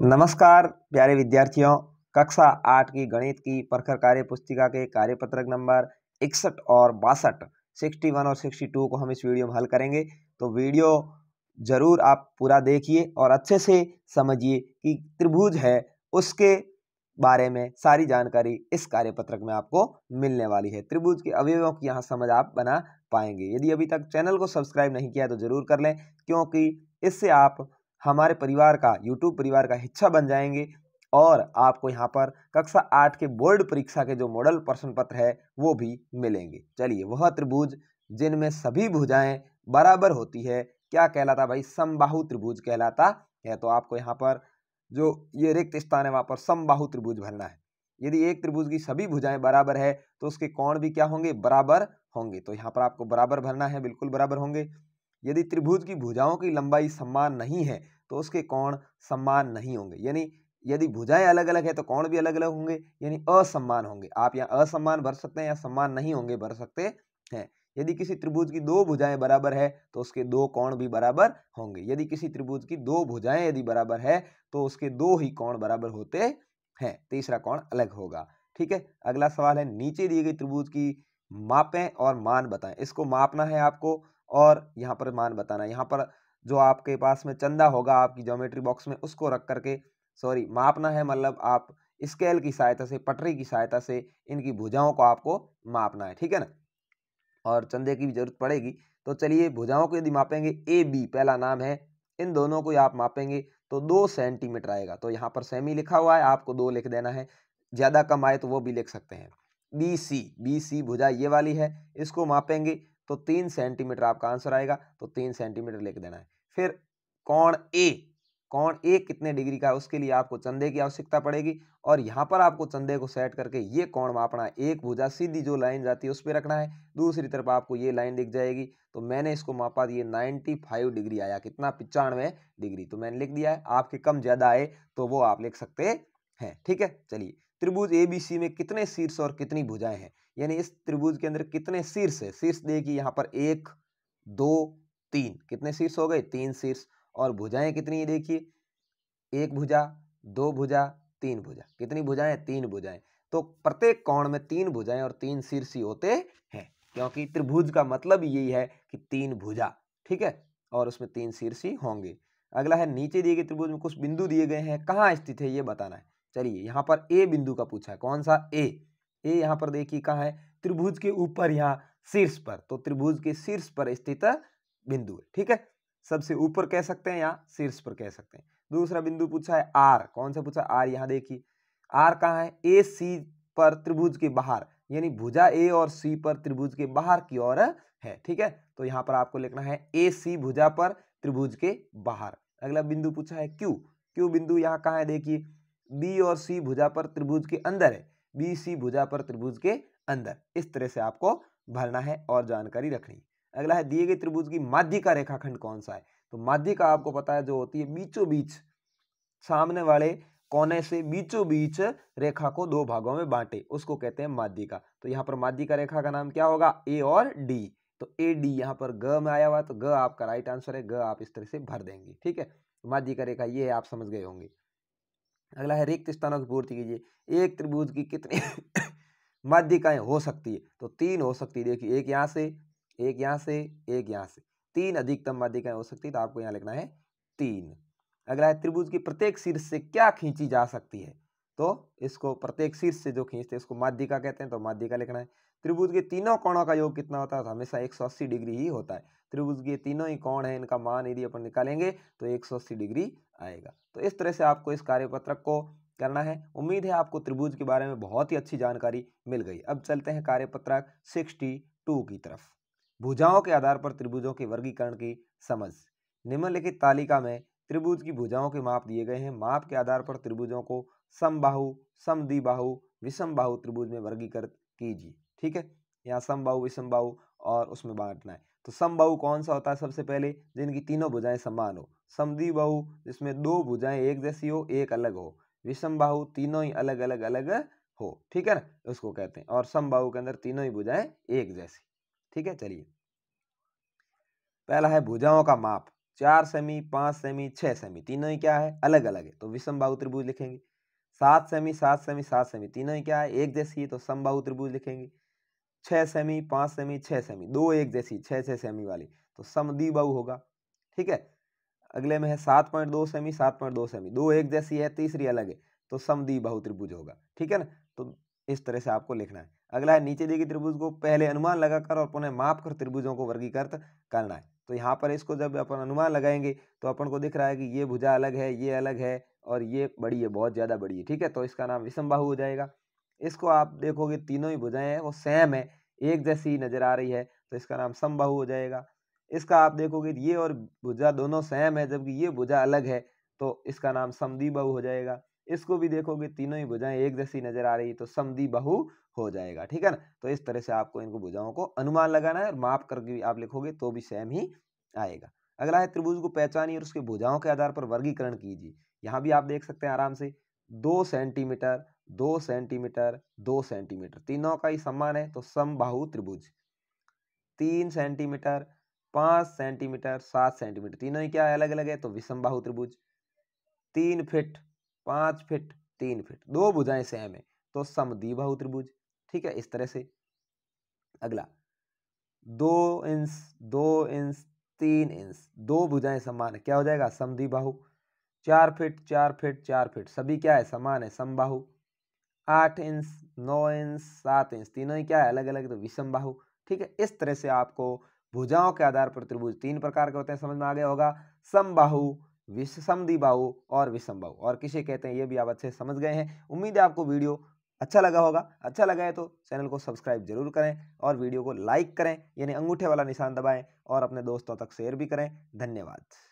नमस्कार प्यारे विद्यार्थियों कक्षा आठ की गणित की प्रखर कार्य पुस्तिका के कार्यपत्रक नंबर इकसठ और बासठ सिक्सटी वन और सिक्सटी टू को हम इस वीडियो में हल करेंगे तो वीडियो ज़रूर आप पूरा देखिए और अच्छे से समझिए कि त्रिभुज है उसके बारे में सारी जानकारी इस कार्यपत्रक में आपको मिलने वाली है त्रिभुज के अवयवों की यहाँ समझ आप बना पाएंगे यदि अभी तक चैनल को सब्सक्राइब नहीं किया तो ज़रूर कर लें क्योंकि इससे आप हमारे परिवार का यूट्यूब परिवार का हिस्सा बन जाएंगे और आपको यहाँ पर कक्षा आठ के बोर्ड परीक्षा के जो मॉडल प्रश्न पत्र है वो भी मिलेंगे चलिए वह त्रिभुज जिनमें सभी भुजाएं बराबर होती है क्या कहलाता भाई समबाहु त्रिभुज कहलाता है तो आपको यहाँ पर जो ये रिक्त स्थान है वहाँ पर समबाहु त्रिभुज भरना है यदि एक त्रिभुज की सभी भुजाएं बराबर है तो उसके कोण भी क्या होंगे बराबर होंगे तो यहाँ पर आपको बराबर भरना है बिल्कुल बराबर होंगे यदि त्रिभुज की भुजाओं की लंबाई समान नहीं है तो उसके कोण समान नहीं होंगे यानी यदि भुजाएं अलग अलग है तो कोण भी अलग अलग होंगे यानी असमान होंगे आप यहाँ असमान भर सकते हैं या समान नहीं होंगे भर सकते हैं यदि किसी त्रिभुज की दो भुजाएं बराबर है तो उसके दो कोण भी बराबर होंगे यदि किसी त्रिभुज की दो भुजाएं यदि बराबर है तो उसके दो ही कोण बराबर होते हैं तीसरा कोण अलग होगा ठीक है अगला सवाल है नीचे दिए गए त्रिभुज की मापें और मान बताएं इसको मापना है आपको और यहाँ पर मान बताना यहाँ पर जो आपके पास में चंदा होगा आपकी ज्योमेट्री बॉक्स में उसको रख करके सॉरी मापना है मतलब आप स्केल की सहायता से पटरी की सहायता से इनकी भुजाओं को आपको मापना है ठीक है ना और चंदे की भी जरूरत पड़ेगी तो चलिए भुजाओं को यदि मापेंगे ए बी पहला नाम है इन दोनों को आप मापेंगे तो दो सेंटीमीटर आएगा तो यहाँ पर सेमी लिखा हुआ है आपको दो लिख देना है ज़्यादा कम आए तो वो भी लिख सकते हैं बी सी बी सी भुजा ये वाली है इसको मापेंगे तो तीन सेंटीमीटर आपका आंसर आएगा तो तीन सेंटीमीटर लिख देना है फिर कौन ए कौन ए कितने डिग्री का है उसके लिए आपको चंदे की आवश्यकता पड़ेगी और यहाँ पर आपको चंदे को सेट करके ये कौन मापना है एक भुजा सीधी जो लाइन जाती है उस पर रखना है दूसरी तरफ आपको ये लाइन दिख जाएगी तो मैंने इसको मापा तो ये 95 डिग्री आया कितना पिचानवे डिग्री तो मैंने लिख दिया है आपके कम ज़्यादा आए तो वो आप लिख सकते हैं ठीक है चलिए त्रिभुज ए बी सी में कितने शीर्ष और कितनी भुजाएं हैं यानी इस त्रिभुज के अंदर कितने शीर्ष है शीर्ष देखिए यहाँ पर एक दो तीन कितने शीर्ष हो गए तीन शीर्ष और भुजाएं कितनी है देखिए एक भुजा दो भुजा तीन भुजा कितनी भुजाएं तीन भुजाएं तो प्रत्येक कोण में तीन भुजाएं और तीन शीर्ष ही होते हैं क्योंकि त्रिभुज का मतलब यही है कि तीन भुजा ठीक है और उसमें तीन शीर्ष ही होंगे अगला है नीचे दिए गए त्रिभुज में कुछ बिंदु दिए गए हैं कहाँ स्थित है ये बताना है चलिए यहाँ पर ए बिंदु का पूछा है कौन सा ए ए यहाँ पर देखिए कहाँ है त्रिभुज के ऊपर यहाँ शीर्ष पर तो त्रिभुज के शीर्ष पर स्थित बिंदु ठीक है सबसे ऊपर कह सकते हैं या शीर्ष पर कह सकते हैं दूसरा बिंदु पूछा है आर कौन सा पूछा आर यहाँ देखिए आर कहाँ है ए सी पर त्रिभुज के बाहर यानी भुजा ए और सी पर त्रिभुज के बाहर की ओर है ठीक है तो यहाँ पर आपको लिखना है ए सी भुजा पर त्रिभुज के बाहर अगला बिंदु पूछा है क्यू क्यू बिंदु यहाँ कहाँ है देखिए बी और सी भुजा पर त्रिभुज के अंदर है बी सी भुजा पर त्रिभुज के अंदर इस तरह से आपको भरना है और जानकारी रखनी है अगला है दिए गए त्रिभुज की माध्य का रेखाखंड कौन सा है तो माध्य का आपको पता है जो होती है बीचों बीच सामने वाले कोने से बीचों बीच रेखा को दो भागों में बांटे उसको कहते हैं का तो यहाँ पर का रेखा का नाम क्या होगा ए और डी तो ए डी यहाँ पर ग में आया हुआ तो ग आपका राइट आंसर है ग आप इस तरह से भर देंगे ठीक है का रेखा ये आप समझ गए होंगे अगला है रिक्त स्थानों की पूर्ति कीजिए एक त्रिभुज की कितनी माध्यिकाएँ हो सकती है तो तीन हो सकती है देखिए एक यहाँ से एक यहाँ से एक यहाँ से तीन अधिकतम माध्यिकाएँ हो सकती है तो आपको यहाँ लिखना है तीन अगला है त्रिभुज की प्रत्येक शीर्ष से क्या खींची जा सकती है तो इसको प्रत्येक शीर्ष से जो खींचते हैं इसको माध्यिका कहते हैं तो माध्यिका लिखना है त्रिभुज के तीनों कोणों का योग कितना होता है तो हमेशा 180 डिग्री ही होता है त्रिभुज के तीनों ही कोण है इनका मान यदि अपन निकालेंगे तो 180 डिग्री आएगा तो इस तरह से आपको इस कार्यपत्रक को करना है उम्मीद है आपको त्रिभुज के बारे में बहुत ही अच्छी जानकारी मिल गई अब चलते हैं कार्यपत्रक सिक्सटी की तरफ भुजाओं के आधार पर त्रिभुजों के वर्गीकरण की समझ निम्नलिखित तालिका में त्रिभुज की भुजाओं के माप दिए गए हैं माप के आधार पर त्रिभुजों को समबाहु समद्विबाहु विषमबाहु त्रिभुज में वर्गीकृत कीजिए ठीक है यहाँ समबाहु विषमबाहु और उसमें बांटना है तो समबाहु कौन सा होता है सबसे पहले जिनकी तीनों भुजाएं समान हो समद्विबाहु जिसमें दो भुजाएं एक जैसी हो एक अलग हो विषम बाहु तीनों ही अलग अलग अलग हो ठीक है ना उसको कहते हैं और समबाहु के अंदर तीनों ही भुजाएं एक जैसी ठीक है चलिए पहला है भुजाओं का माप चार सेमी पांच सेमी छह सेमी तीनों ही क्या है अलग अलग है तो विषम बाहु त्रिभुज लिखेंगे सात सेमी सात सेमी सात सेमी तीनों ही क्या है एक जैसी है तो समबाहु त्रिभुज लिखेंगे छः सेमी पाँच सेमी छः सेमी दो एक जैसी छः छः सेमी वाली तो समद्विबाहु होगा ठीक है अगले में है सात पॉइंट दो सेमी सात पॉइंट दो सेमी दो एक जैसी है तीसरी अलग है तो बहु त्रिभुज होगा ठीक है ना तो इस तरह से आपको लिखना है अगला है नीचे दी गई त्रिभुज को पहले अनुमान लगाकर और पुनः माप कर त्रिभुजों को वर्गीकृत करना है तो यहाँ पर इसको जब अपन अनुमान लगाएंगे तो अपन को दिख रहा है कि ये भुजा अलग है ये अलग है और ये बड़ी है बहुत ज़्यादा बड़ी है ठीक है तो इसका नाम विषम बाहु हो जाएगा इसको आप देखोगे तीनों ही भुजाएं हैं वो सेम है एक जैसी नज़र आ रही है तो इसका नाम समबाहु हो जाएगा इसका आप देखोगे ये और भुजा दोनों सेम है जबकि ये भुजा अलग है तो इसका नाम बहु हो जाएगा इसको भी देखोगे तीनों ही भुजाएं एक जैसी नज़र आ रही है तो बहु हो जाएगा ठीक है ना तो इस तरह से आपको इनको भुजाओं को अनुमान लगाना है और माप करके आप लिखोगे तो भी सेम ही आएगा अगला है त्रिभुज को पहचानिए और उसके भुजाओं के आधार पर वर्गीकरण कीजिए यहाँ भी आप देख सकते हैं आराम से दो सेंटीमीटर दो सेंटीमीटर दो सेंटीमीटर तीनों का ही समान है तो समबाहु त्रिभुज तीन सेंटीमीटर पांच सेंटीमीटर सात सेंटीमीटर तीनों ही क्या है अलग अलग है तो विषम बाहु त्रिभुज तीन फिट पांच फिट तीन फिट दो भुजाएं सेम है तो समद्विबाहु त्रिभुज ठीक है इस तरह से अगला दो इंच दो इंच तीन इंच दो भुजाएं समान है क्या हो जाएगा बाहु चार फिट चार फिट चार फिट सभी क्या है समान है समबाहु आठ इंच नौ इंच सात इंच तीनों ही क्या है अलग अलग तो विषम बाहु ठीक है इस तरह से आपको भुजाओं के आधार पर त्रिभुज तीन प्रकार के होते हैं समझ में आ गया होगा समबाहु विषमदी बाहु और विषम बाहु और किसे कहते हैं ये भी आप अच्छे समझ गए हैं उम्मीद है आपको वीडियो अच्छा लगा होगा अच्छा लगा है तो चैनल को सब्सक्राइब जरूर करें और वीडियो को लाइक करें यानी अंगूठे वाला निशान दबाएं और अपने दोस्तों तक शेयर भी करें धन्यवाद